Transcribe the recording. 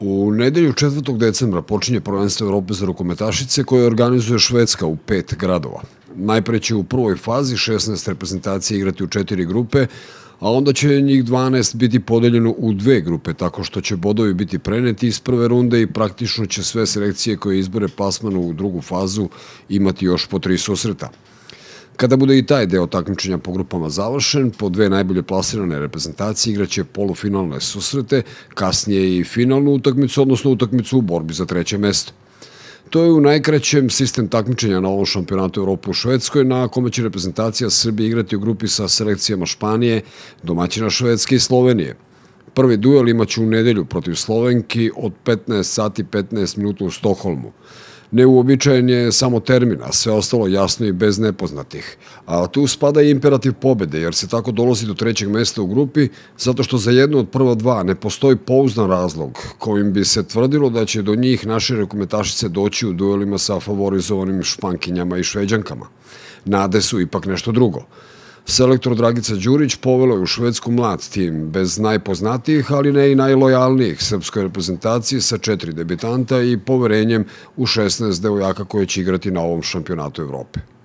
U nedelju 4. decembra počinje prvenstvo Evrope za rukometašice koje organizuje Švedska u pet gradova. Najpre će u prvoj fazi 16 reprezentacije igrati u četiri grupe, a onda će njih 12 biti podeljeno u dve grupe, tako što će bodovi biti preneti iz prve runde i praktično će sve selekcije koje izbore plasmanu u drugu fazu imati još po tri susreta. Kada bude i taj deo takmičenja po grupama završen, po dve najbolje plasirane reprezentacije igraće polufinalne susrete, kasnije i finalnu utakmicu, odnosno utakmicu u borbi za treće mesto. To je u najkraćem sistem takmičenja na ovom šampionatu Europu u Švedskoj, na kome će reprezentacija Srbije igrati u grupi sa selekcijama Španije, domaćina Švedske i Slovenije. Prvi duel imaće u nedelju protiv Slovenki od 15 sati 15 minuta u Stokholmu neuobičajen je samo termin, sve ostalo jasno i bez nepoznatih. A tu spada i imperativ pobede, jer se tako dolazi do trećeg mesta u grupi, zato što za jednu od prva dva ne postoji pouznan razlog kojim bi se tvrdilo da će do njih naše rekometašice doći u duelima sa favorizovanim špankinjama i šveđankama. Nade su ipak nešto drugo. Selektor Dragica Đurić povelo je u švedsku mlad tim, bez najpoznatijih, ali ne i najlojalnijih srpskoj reprezentaciji sa četiri debitanta i poverenjem u 16 devojaka koje će igrati na ovom šampionatu Evrope.